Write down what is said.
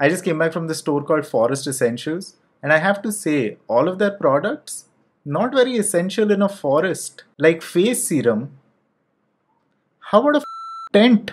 I just came back from the store called Forest Essentials, and I have to say, all of their products not very essential in a forest, like face serum. How about a tent?